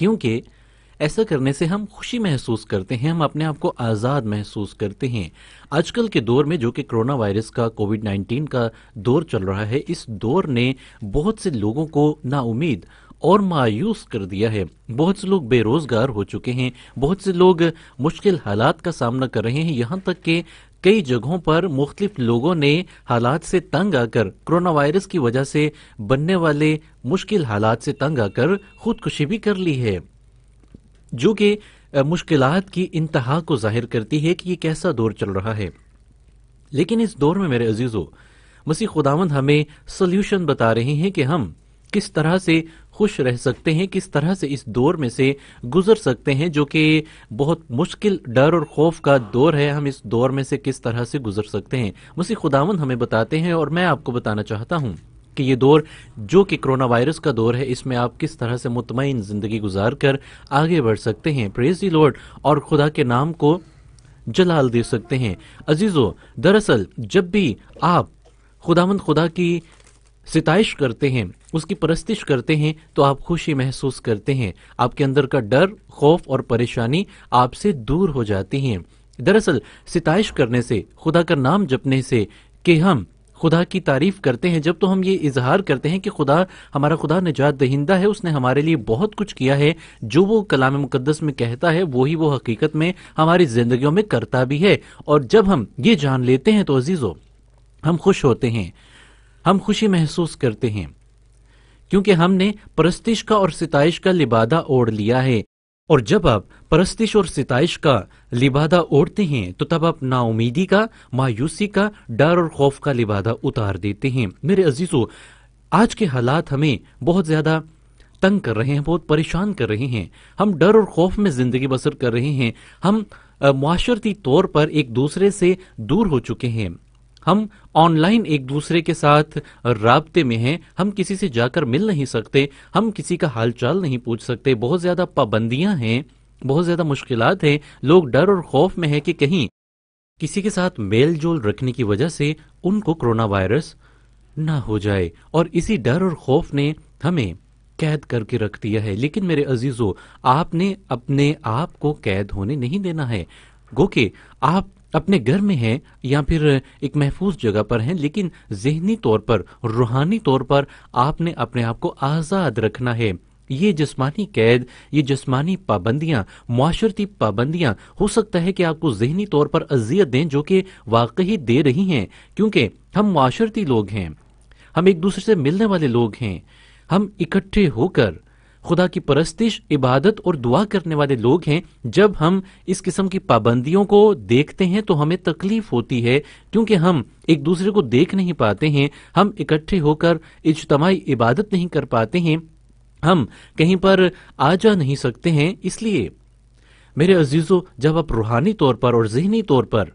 क्योंकि ऐसा करने से हम खुशी महसूस करते हैं हम अपने आप को आज़ाद महसूस करते हैं आजकल के दौर में जो कि कोरोना वायरस का कोविड नाइन्टीन का दौर चल रहा है इस दौर ने बहुत से लोगों को नाउमीद और मायूस कर दिया है बहुत से लोग बेरोज़गार हो चुके हैं बहुत से लोग मुश्किल हालात का सामना कर रहे हैं यहाँ तक कि कई जगहों पर मुख्तलिफ लोगों ने हालात से तंग आकर कोरोना वायरस की वजह से बनने वाले मुश्किल हालात से तंग आकर खुदकुशी भी कर ली है जो कि मुश्किल की इंतहा को जाहिर करती है कि ये कैसा दौर चल रहा है लेकिन इस दौर में मेरे अजीज़ों मसीह खुदावंद हमें सोल्यूशन बता रहे हैं कि हम किस तरह से खुश रह सकते हैं किस तरह से इस दौर में से गुजर सकते हैं जो कि बहुत मुश्किल डर और खौफ का दौर है हम इस दौर में से किस तरह से गुजर सकते हैं मुसी खुदावन हमें बताते हैं और मैं आपको बताना चाहता हूँ कि ये दौर जो कि कोरोना वायरस का दौर है इसमें आप किस तरह से मुतमिन ज़िंदगी गुजार कर आगे बढ़ सकते हैं प्रेजी लोड लॉर्ड और खुदा के नाम को जलाल दे सकते हैं अजीज़ो दरअसल जब भी आप खुदावंद खुदा की सितश करते हैं उसकी परस्तिश करते हैं तो आप खुशी महसूस करते हैं आपके अंदर का डर खौफ और परेशानी आपसे दूर हो जाती हैं दरअसल सितश करने से खुदा का नाम जपने से कि हम खुदा की तारीफ करते हैं जब तो हम ये इजहार करते हैं कि खुदा हमारा खुदा निजात दहिंदा है उसने हमारे लिए बहुत कुछ किया है जो वो कलाम मुकदस में कहता है वही वो, वो हकीकत में हमारी जिंदगियों में करता भी है और जब हम ये जान लेते हैं तो अजीज़ो हम खुश होते हैं हम खुशी महसूस करते हैं क्योंकि हमने परस्तिश का और सितइश का लिबादा ओढ़ लिया है और जब आप परस्तिश और सितइश का लिबादा ओढ़ते हैं तो तब आप नाउमीदी का मायूसी का डर और खौफ का लिबादा उतार देते हैं मेरे अजीज़ों आज के हालात हमें बहुत ज़्यादा तंग कर रहे हैं बहुत परेशान कर रहे हैं हम डर और खौफ में ज़िंदगी बसर कर रहे हैं हम माशरती तौर पर एक दूसरे से दूर हो चुके हैं हम ऑनलाइन एक दूसरे के साथ रबते में हैं हम किसी से जाकर मिल नहीं सकते हम किसी का हालचाल नहीं पूछ सकते बहुत ज़्यादा पाबंदियां हैं बहुत ज़्यादा मुश्किल हैं लोग डर और खौफ में हैं कि कहीं किसी के साथ मेल जोल रखने की वजह से उनको कोरोना वायरस ना हो जाए और इसी डर और खौफ ने हमें कैद करके रख दिया है लेकिन मेरे अजीज़ों आपने अपने आप को कैद होने नहीं देना है गोके आप अपने घर में हैं या फिर एक महफूज जगह पर हैं लेकिन जहनी तौर पर रूहानी तौर पर आपने अपने आप को आज़ाद रखना है ये जिसमानी कैद ये जिसमानी पाबंदियाँ माशरती पाबंदियाँ हो सकता है कि आपको जहनी तौर पर अजियत दें जो कि वाकई दे रही हैं क्योंकि हम माशरती लोग हैं हम एक दूसरे से मिलने वाले लोग हैं हम इकट्ठे होकर खुदा की परस्तिश इबादत और दुआ करने वाले लोग हैं जब हम इस किस्म की पाबंदियों को देखते हैं तो हमें तकलीफ होती है क्योंकि हम एक दूसरे को देख नहीं पाते हैं हम इकट्ठे होकर इजतमाही इबादत नहीं कर पाते हैं हम कहीं पर आ जा नहीं सकते हैं इसलिए मेरे अजीज़ों जब आप रूहानी तौर पर और जहनी तौर पर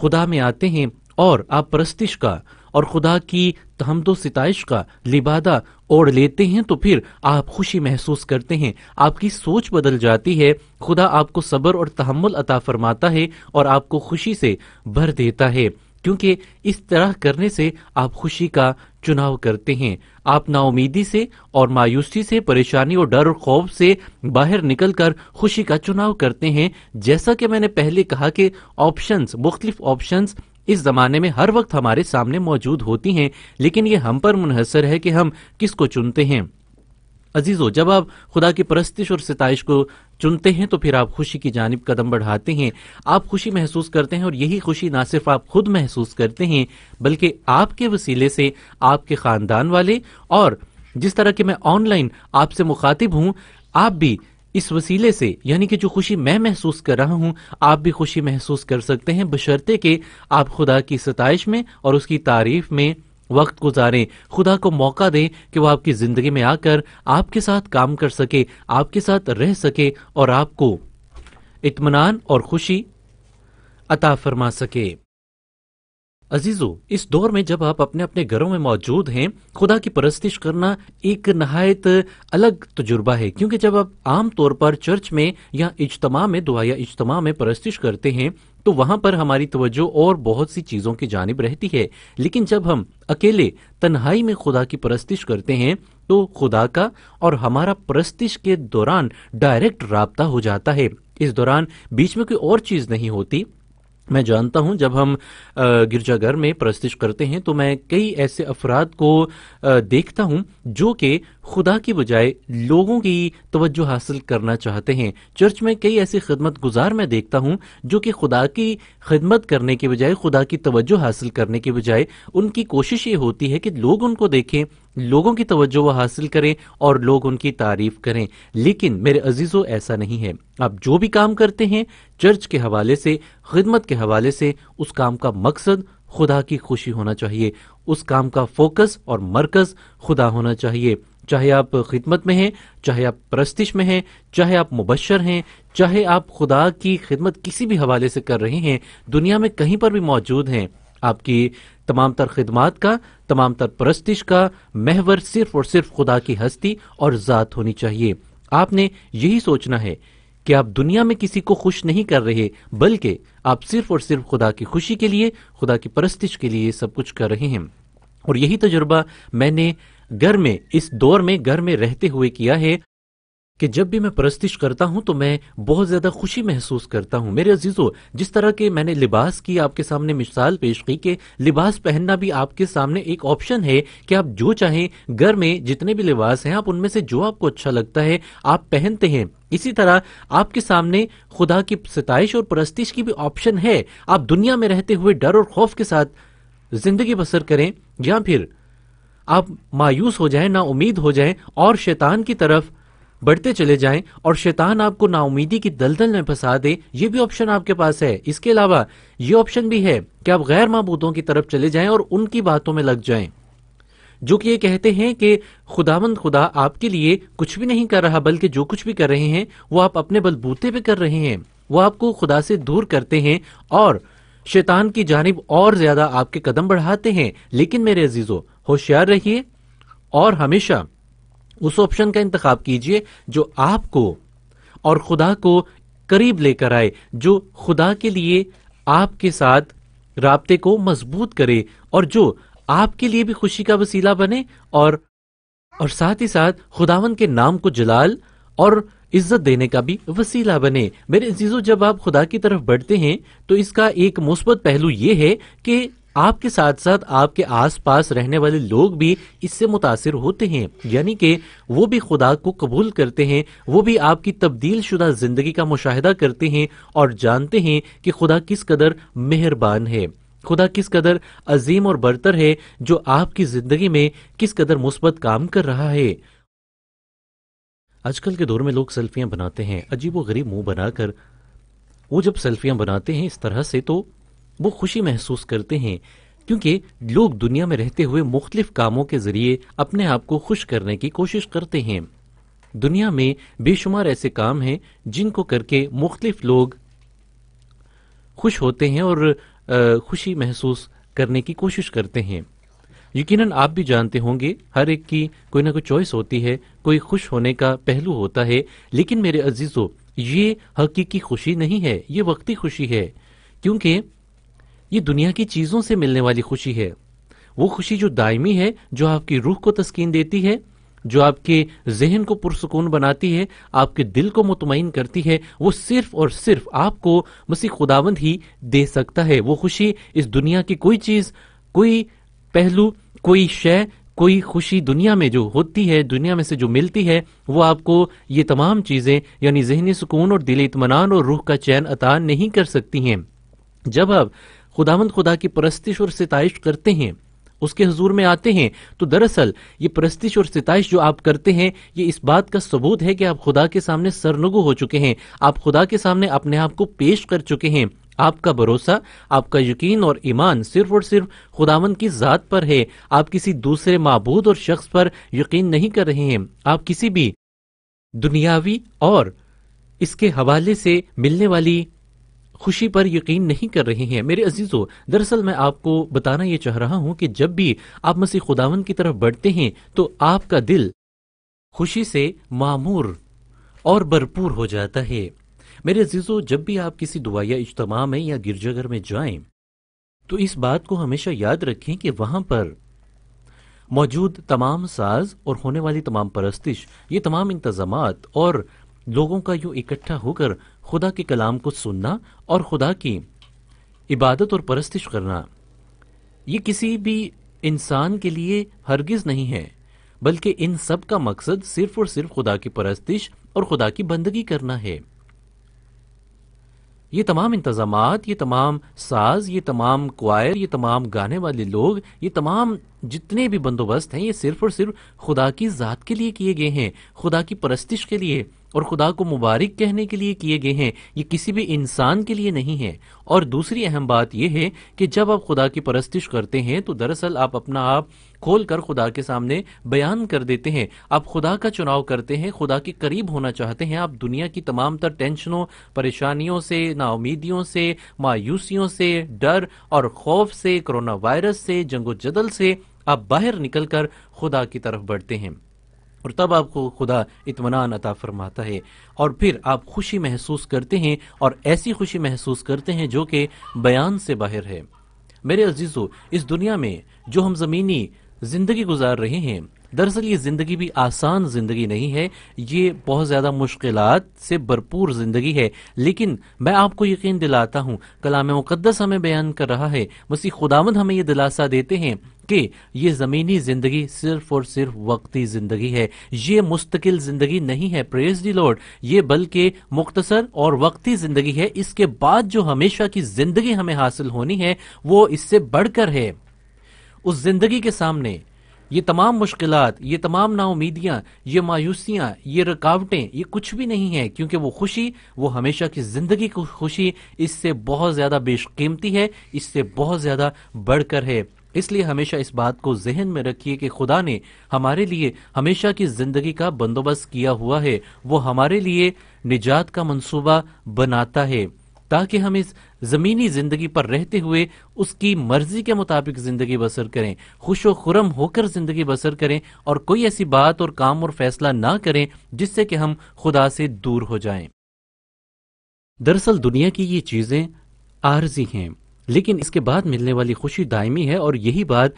खुदा में आते हैं और आप परस्तिश का और खुदा की तो हम तो सितइश का लिबादा ओढ़ लेते हैं तो फिर आप खुशी महसूस करते हैं आपकी सोच बदल जाती है खुदा आपको सब्र और तहमुल अता फरमाता है और आपको खुशी से भर देता है क्योंकि इस तरह करने से आप खुशी का चुनाव करते हैं आप नाउमीदी से और मायूसी से परेशानी और डर और खौफ से बाहर निकलकर खुशी का चुनाव करते हैं जैसा कि मैंने पहले कहा कि ऑप्शंस मुख्तलिफ ऑप्शंस इस जमाने में हर वक्त हमारे सामने मौजूद होती हैं लेकिन ये हम पर मुनहसर है कि हम किसको चुनते हैं अजीज़ो जब आप खुदा की परस्तिश और सताइश को चुनते हैं तो फिर आप खुशी की जानब कदम बढ़ाते हैं आप खुशी महसूस करते हैं और यही खुशी ना सिर्फ आप खुद महसूस करते हैं बल्कि आपके वसीले से आपके ख़ानदान वाले और जिस तरह के मैं ऑनलाइन आपसे मुखातिब हूँ आप भी इस वसीले से यानी कि जो खुशी मैं महसूस कर रहा हूँ आप भी खुशी महसूस कर सकते हैं बशर्ते कि आप खुदा की सतश में और उसकी तारीफ में वक्त गुजारें खुदा को मौका दें कि वह आपकी ज़िंदगी में आकर आपके साथ काम कर सके आपके साथ रह सके और आपको इतमान और खुशी अता फरमा सके अजीजो इस दौर में जब आप अपने अपने घरों में मौजूद हैं खुदा की परस्तिश करना एक नहायत अलग तजुर्बा है क्योंकि जब आप आम तौर पर चर्च में या इजतमा में दुआ या इजतमा में परस्तिश करते हैं तो वहाँ पर हमारी तवज्जो और बहुत सी चीज़ों की जानब रहती है लेकिन जब हम अकेले तन्हाई में खुदा की परस्तिश करते हैं तो खुदा का और हमारा परस्तिश के दौरान डायरेक्ट रबता हो जाता है इस दौरान बीच में कोई और चीज़ नहीं होती मैं जानता हूं जब हम गिरजाघर में प्रस्तिश करते हैं तो मैं कई ऐसे अफराद को देखता हूं जो कि खुदा की बजाय लोगों की तवज्जो हासिल करना चाहते हैं चर्च में कई ऐसी खदमत गुजार मैं देखता हूँ जो कि खुदा की खदमत करने के बजाय खुदा की तवज्जो हासिल करने के बजाय उनकी कोशिश ये होती है कि लोग उनको देखें लोगों की तवज्जो वह हासिल करें और लोग उनकी तारीफ करें लेकिन मेरे अजीज़ों ऐसा नहीं है आप जो भी काम करते हैं चर्च के हवाले से खदमत के हवाले से उस काम का मकसद खुदा की खुशी होना चाहिए उस काम का फोकस और मरकज़ खुदा होना चाहिए चाहे आप खिदमत में हैं चाहे आप परस्तिश में हैं चाहे आप मुबशर हैं चाहे आप खुदा की खिदमत किसी भी हवाले से कर रहे हैं दुनिया में कहीं पर भी मौजूद हैं आपकी तमाम तर खदमात का तमाम तर परस्तिश का महवर सिर्फ और सिर्फ खुदा की हस्ती और ज़ात होनी चाहिए आपने यही सोचना है कि आप दुनिया में किसी को खुश नहीं कर रहे बल्कि आप सिर्फ और सिर्फ खुदा की खुशी के लिए खुदा की परस्तिश के लिए सब कुछ कर रहे हैं और यही तजुर्बा मैंने घर में इस दौर में घर में रहते हुए किया है कि जब भी मैं परस्तिश करता हूं तो मैं बहुत ज्यादा खुशी महसूस करता हूं मेरे अजीजों जिस तरह के मैंने लिबास की आपके सामने मिसाल पेश की कि लिबास पहनना भी आपके सामने एक ऑप्शन है कि आप जो चाहें घर में जितने भी लिबास हैं आप उनमें से जो आपको अच्छा लगता है आप पहनते हैं इसी तरह आपके सामने खुदा की सताइश और परस्तिश की भी ऑप्शन है आप दुनिया में रहते हुए डर और खौफ के साथ जिंदगी बसर करें या फिर आप मायूस हो जाएं ना उम्मीद हो जाएं और शैतान की तरफ बढ़ते चले जाएं और शैतान आपको ना उम्मीदी की दलदल में फंसा दे ये भी ऑप्शन आपके पास है इसके अलावा ये ऑप्शन भी है कि आप गैर महबूतों की तरफ चले जाएं और उनकी बातों में लग जाएं जो कि ये कहते हैं कि खुदावंद खुदा आपके लिए कुछ भी नहीं कर रहा बल्कि जो कुछ भी कर रहे हैं वो आप अपने बलबूते पे कर रहे हैं वो आपको खुदा से दूर करते हैं और शैतान की जानब और ज्यादा आपके कदम बढ़ाते हैं लेकिन मेरे अजीजों होशियार रहिए और हमेशा उस ऑप्शन का इंतखा कीजिए जो आपको और खुदा को करीब लेकर आए जो खुदा के लिए आपके साथ रबते को मजबूत करे और जो आपके लिए भी खुशी का वसीला बने और और साथ ही साथ खुदावन के नाम को जलाल और इज्जत देने का भी वसीला बने मेरे अजीज़ों जब आप खुदा की तरफ बढ़ते हैं तो इसका एक मुस्बत पहलू ये है कि आपके साथ साथ आपके आसपास रहने वाले लोग भी इससे मुतासर होते हैं यानी कि वो भी खुदा को कबूल करते हैं वो भी आपकी तब्दील शुदा ज़िंदगी का मुशाहिदा करते हैं और जानते हैं कि खुदा किस कदर मेहरबान है खुदा किस कदर अजीम और बरतर है जो आपकी ज़िंदगी में किस कदर मुस्बत काम कर रहा है आजकल के दौर में लोग सेल्फियां बनाते हैं अजीब व गरीब मुंह बनाकर वो जब सेल्फियां बनाते हैं इस तरह से तो वो खुशी महसूस करते हैं क्योंकि लोग दुनिया में रहते हुए मुख्तलिफ कामों के जरिए अपने आप को खुश करने की कोशिश करते हैं दुनिया में बेशुमार ऐसे काम हैं जिनको करके मुख्तलिफ लोग खुश होते हैं और खुशी महसूस करने की कोशिश करते हैं यकीनन आप भी जानते होंगे हर एक की कोई ना कोई चॉइस होती है कोई खुश होने का पहलू होता है लेकिन मेरे अजीज़ों ये हकीकी खुशी नहीं है ये वक्ती खुशी है क्योंकि ये दुनिया की चीज़ों से मिलने वाली खुशी है वो खुशी जो दायमी है जो आपकी रूह को तस्कीन देती है जो आपके जहन को पुरसकून बनाती है आपके दिल को मुतमिन करती है वो सिर्फ और सिर्फ आपको मसीह खुदावंद ही दे सकता है वो खुशी इस दुनिया की कोई चीज़ कोई पहलू कोई शय कोई खुशी दुनिया में जो होती है दुनिया में से जो मिलती है वो आपको ये तमाम चीज़ें यानी जहनी सुकून और दिल इतमान और रूह का चैन अता नहीं कर सकती हैं जब आप खुदावंद खुदा की परस्तिश और सितश करते हैं उसके हजूर में आते हैं तो दरअसल ये परस्तिश और सितश जो आप करते हैं ये इस बात का सबूत है कि आप खुदा के सामने सरनगु हो चुके हैं आप खुदा के सामने अपने आप को पेश कर चुके हैं आपका भरोसा आपका यकीन और ईमान सिर्फ और सिर्फ खुदावन की ज़ात पर है आप किसी दूसरे मबूद और शख्स पर यकीन नहीं कर रहे हैं आप किसी भी दुनियावी और इसके हवाले से मिलने वाली खुशी पर यकीन नहीं कर रहे हैं मेरे अजीजों दरअसल मैं आपको बताना यह चाह रहा हूं कि जब भी आप मसीह खुदावन की तरफ बढ़ते हैं तो आपका दिल खुशी से मामूर और भरपूर हो जाता है मेरे अजीजों जब भी आप किसी दुआ या इज्तम में या गिरजाघर में जाएं तो इस बात को हमेशा याद रखें कि वहां पर मौजूद तमाम साज और होने वाली तमाम परस्तिश ये तमाम इंतजाम और लोगों का यूं इकट्ठा होकर खुदा के कलाम को सुनना और खुदा की इबादत और परस्तिश करना ये किसी भी इंसान के लिए हरगिज़ नहीं है बल्कि इन सब का मकसद सिर्फ और सिर्फ खुदा की परस्तिश और खुदा की बंदगी करना है ये तमाम इंतज़ाम ये तमाम साज ये तमाम क्वायर ये तमाम गाने वाले लोग ये तमाम जितने भी बंदोबस्त हैं ये सिर्फ और सिर्फ खुदा की ज़ात के लिए किए गए हैं खुदा की परस्तिश के लिए और खुदा को मुबारक कहने के लिए किए गए हैं ये किसी भी इंसान के लिए नहीं है और दूसरी अहम बात यह है कि जब आप खुदा की परस्तिश करते हैं तो दरअसल आप अपना आप खोल कर खुदा के सामने बयान कर देते हैं आप खुदा का चुनाव करते हैं खुदा के करीब होना चाहते हैं आप दुनिया की तमाम तर टेंशनों परेशानियों से नाउमीदियों से मायूसियों से डर और खौफ से कोरोना वायरस से जंगो जदल से आप बाहर निकलकर खुदा की तरफ बढ़ते हैं और तब आपको खुदा इतमान अता फरमाता है और फिर आप खुशी महसूस करते हैं और ऐसी खुशी महसूस करते हैं जो कि बयान से बाहर है मेरे अजीज़ो इस दुनिया में जो हम ज़मीनी ज़िंदगी गुजार रहे हैं दरअसल ये ज़िंदगी भी आसान ज़िंदगी नहीं है ये बहुत ज़्यादा मुश्किल से भरपूर ज़िंदगी है लेकिन मैं आपको यकीन दिलाता हूँ कलाम मुकदस हमें बयान कर रहा है मसीह खुदामद हमें ये दिलासा देते हैं कि ये ज़मीनी ज़िंदगी सिर्फ और सिर्फ वक्ती ज़िंदगी है ये मुस्तकिल ज़िंदगी नहीं है प्रेज डी लॉर्ड ये बल्कि मुख्तसर और वक्ती ज़िंदगी है इसके बाद जो हमेशा की ज़िंदगी हमें हासिल होनी है वो इससे बढ़कर है उस ज़िंदगी के सामने ये तमाम मुश्किल ये तमाम नाउमीदियां ये मायूसियाँ ये रुकावटें ये कुछ भी नहीं है क्योंकि वो खुशी वो हमेशा की ज़िंदगी की खुशी इससे बहुत ज़्यादा बेशकीमती है इससे बहुत ज़्यादा बढ़कर है इसलिए हमेशा इस बात को जहन में रखिए कि खुदा ने हमारे लिए हमेशा की ज़िंदगी का बंदोबस्त किया हुआ है वो हमारे लिए निजात का मंसूबा बनाता है ताकि हम इस ज़मीनी ज़िंदगी पर रहते हुए उसकी मर्ज़ी के मुताबिक ज़िंदगी बसर करें खुश व खुरम होकर ज़िंदगी बसर करें और कोई ऐसी बात और काम और फैसला ना करें जिससे कि हम खुदा से दूर हो जाएं। दरअसल दुनिया की ये चीज़ें आर्जी हैं लेकिन इसके बाद मिलने वाली खुशी दायमी है और यही बात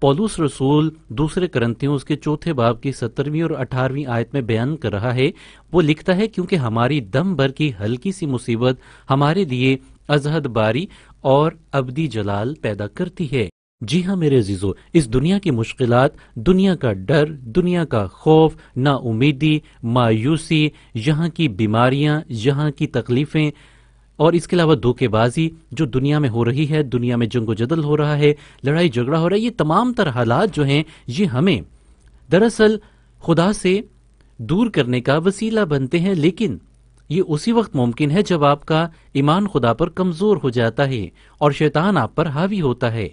पोलूस रसूल दूसरे करंतियों उसके चौथे बाब की सत्तरवीं और अठारहवीं आयत में बयान कर रहा है वो लिखता है क्योंकि हमारी दम भर की हल्की सी मुसीबत हमारे लिए अजहद बारी और अबदी जलाल पैदा करती है जी हाँ मेरे अजीजो इस दुनिया की मुश्किल दुनिया का डर दुनिया का खौफ नाउमीदी मायूसी यहाँ की बीमारियाँ यहाँ की तकलीफ़ें और इसके अलावा धोखेबाजी जो दुनिया में हो रही है दुनिया में जंगो जदल हो रहा है लड़ाई झगड़ा हो रहा है ये तमाम तर हालात जो हैं ये हमें दरअसल खुदा से दूर करने का वसीला बनते हैं लेकिन ये उसी वक्त मुमकिन है जब आपका ईमान खुदा पर कमज़ोर हो जाता है और शैतान आप पर हावी होता है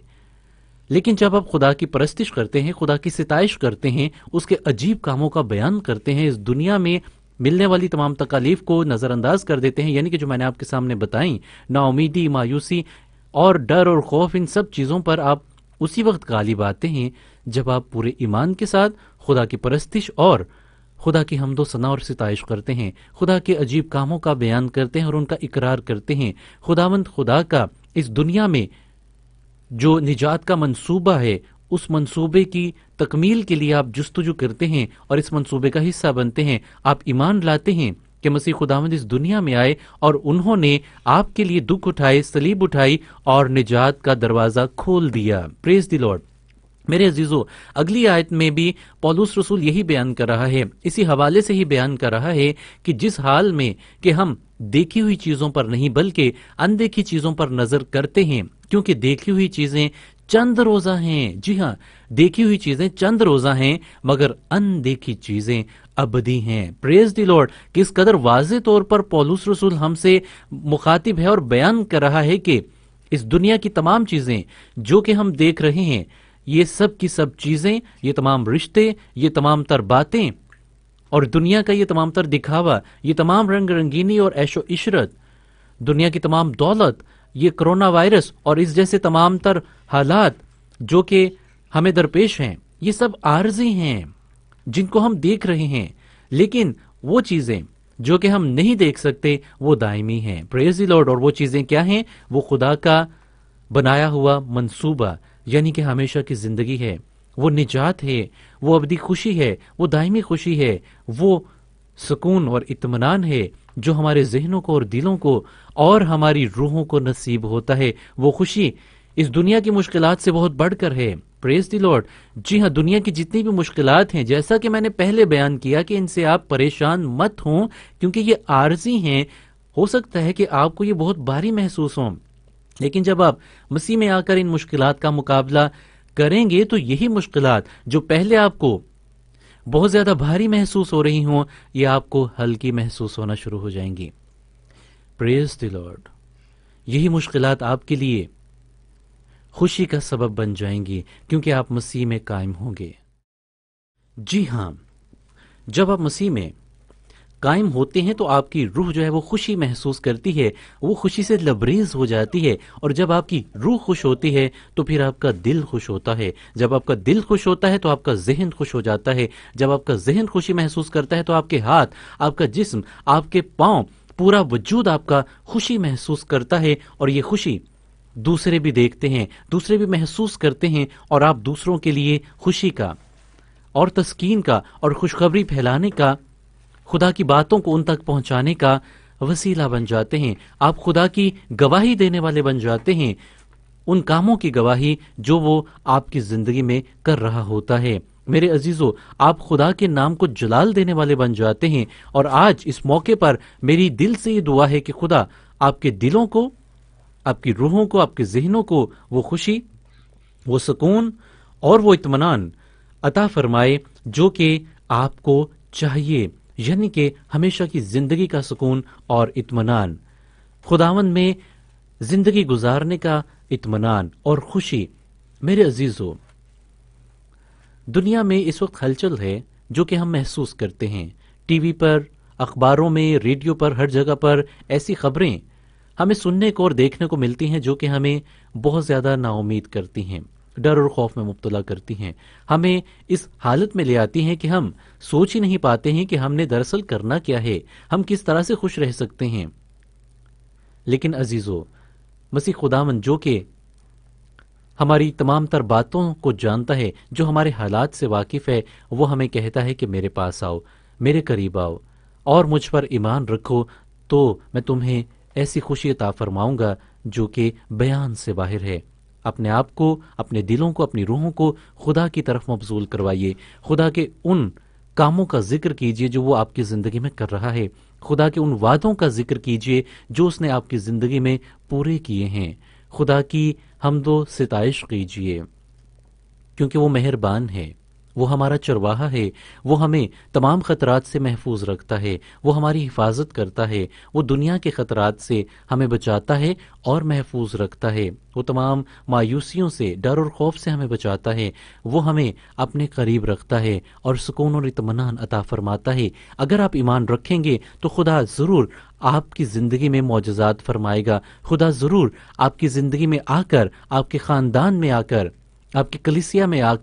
लेकिन जब आप खुदा की परस्तिश करते हैं खुदा की सितइश करते हैं उसके अजीब कामों का बयान करते हैं इस दुनिया में मिलने वाली तमाम तकालीफ को नज़रअंदाज कर देते हैं यानी कि जो मैंने आपके सामने बताई नाउमीदी मायूसी और डर और खौफ इन सब चीज़ों पर आप उसी वक्त गालिब आते हैं जब आप पूरे ईमान के साथ खुदा की परस्तिश और खुदा की हमदो सना और सितश करते हैं खुदा के अजीब कामों का बयान करते हैं और उनका इकरार करते हैं खुदावंद खुदा का इस दुनिया में जो निजात का मंसूबा है उस मंसूबे की तकमील के लिए आप जस्तजु करते हैं और इस मंसूबे का हिस्सा बनते हैं आप ईमान लाते हैं कि मसीह खुदावंद इस दुनिया में आए और उन्होंने आपके लिए दुख उठाए सलीब उठाई और निजात का दरवाज़ा खोल दिया प्रेज द लॉर्ड मेरे अजीज़ो अगली आयत में भी पौलुस रसूल यही बयान कर रहा है इसी हवाले से ही बयान कर रहा है कि जिस हाल में कि हम देखी हुई चीज़ों पर नहीं बल्कि अनदेखी चीज़ों पर नज़र करते हैं क्योंकि देखी हुई चीज़ें चंद रोजा हैं जी हाँ देखी हुई चीजें चंद रोजा हैं मगर अनदेखी चीजें अबदी हैं प्रेज दी लॉर्ड किस कदर वाज तौर पर पोलूस रसूल हमसे मुखातिब है और बयान कर रहा है कि इस दुनिया की तमाम चीजें जो कि हम देख रहे हैं ये सब की सब चीजें ये तमाम रिश्ते ये तमाम तर बातें और दुनिया का ये तमाम तर दिखावा ये तमाम रंग रंगीनी और ऐशो इशरत दुनिया की तमाम दौलत ये कोरोना वायरस और इस जैसे तमाम तर हालात जो कि हमें दरपेश हैं ये सब आर्जी हैं जिनको हम देख रहे हैं लेकिन वो चीज़ें जो कि हम नहीं देख सकते वो दायमी हैं प्रेजी लॉर्ड और वो चीज़ें क्या हैं वो खुदा का बनाया हुआ मंसूबा यानी कि हमेशा की ज़िंदगी है वो निजात है वो अवधि खुशी है वो दायमी खुशी है वो सुकून और इतमान है जो हमारे जहनों को और दिलों को और हमारी रूहों को नसीब होता है वो खुशी इस दुनिया की मुश्किल से बहुत बढ़कर है प्रेस दी लॉर्ड जी हाँ दुनिया की जितनी भी मुश्किल हैं जैसा कि मैंने पहले बयान किया कि इनसे आप परेशान मत हों क्योंकि ये आर्जी हैं हो सकता है कि आपको ये बहुत भारी महसूस हों लेकिन जब आप मसीह में आकर इन मुश्किल का मुकाबला करेंगे तो यही मुश्किल जो पहले आपको बहुत ज़्यादा भारी महसूस हो रही हों या आपको हल्की महसूस होना शुरू हो जाएंगी प्रेस द लॉर्ड यही मुश्किल आपके लिए खुशी का सबब बन जाएंगी क्योंकि आप मसीह में कायम होंगे जी हां जब आप मसीह में कायम होते हैं तो आपकी रूह जो है वो खुशी महसूस करती है वो खुशी से लबरेज हो जाती है और जब आपकी रूह खुश होती है तो फिर आपका दिल खुश होता है जब आपका दिल खुश होता है तो आपका जहन खुश हो जाता है जब आपका जहन खुशी महसूस करता है तो आपके हाथ आपका जिस्म आपके पाँव पूरा वजूद आपका खुशी महसूस करता है और ये खुशी दूसरे भी देखते हैं दूसरे भी महसूस करते हैं और आप दूसरों के लिए खुशी का और तस्कीन का और खुशखबरी फैलाने का खुदा की बातों को उन तक पहुंचाने का वसीला बन जाते हैं आप खुदा की गवाही देने वाले बन जाते हैं उन कामों की गवाही जो वो आपकी ज़िंदगी में कर रहा होता है मेरे अजीजों आप खुदा के नाम को जलाल देने वाले बन जाते हैं और आज इस मौके पर मेरी दिल से ये दुआ है कि खुदा आपके दिलों को आपकी रूहों को आपके जहनों को वो खुशी वो सुकून और वो इतमान अता फरमाए जो कि आपको चाहिए यानी कि हमेशा की जिंदगी का सुकून और इतमान खुदावन में जिंदगी गुजारने का इतमान और खुशी मेरे अजीजों दुनिया में इस वक्त हलचल है जो कि हम महसूस करते हैं टीवी पर अखबारों में रेडियो पर हर जगह पर ऐसी खबरें हमें सुनने को और देखने को मिलती हैं जो कि हमें बहुत ज़्यादा नाउमीद करती हैं डर और खौफ में मुबतला करती हैं हमें इस हालत में ले आती हैं कि हम सोच ही नहीं पाते हैं कि हमने दरअसल करना क्या है हम किस तरह से खुश रह सकते हैं लेकिन अजीज़ो मसीह खुदामन जो कि हमारी तमाम तर बातों को जानता है जो हमारे हालात से वाकिफ़ है वो हमें कहता है कि मेरे पास आओ मेरे करीब आओ और मुझ पर ईमान रखो तो मैं तुम्हें ऐसी खुशी अता जो कि बयान से बाहर है अपने आप को अपने दिलों को अपनी रूहों को खुदा की तरफ मबजूल करवाइए खुदा के उन कामों का जिक्र कीजिए जो वो आपकी ज़िंदगी में कर रहा है खुदा के उन वादों का जिक्र कीजिए जो उसने आपकी ज़िंदगी में पूरे किए हैं खुदा की हम दो सितइश कीजिए क्योंकि वो मेहरबान है वो हमारा चरवाहा है वो हमें तमाम खतरात से महफूज रखता है वो हमारी हिफाजत करता है वो दुनिया के खतरात से हमें बचाता है और महफूज रखता है वो तमाम मायूसियों से डर और खौफ से हमें बचाता है वो हमें अपने करीब रखता है और सुकून और इतमान अता फरमाता है अगर आप ईमान रखेंगे तो खुदा ज़रूर आपकी ज़िंदगी में मोजात फरमाएगा खुदा ज़रूर आपकी ज़िंदगी में आकर आपके ख़ानदान में आकर आपकी कलिसिया में आकर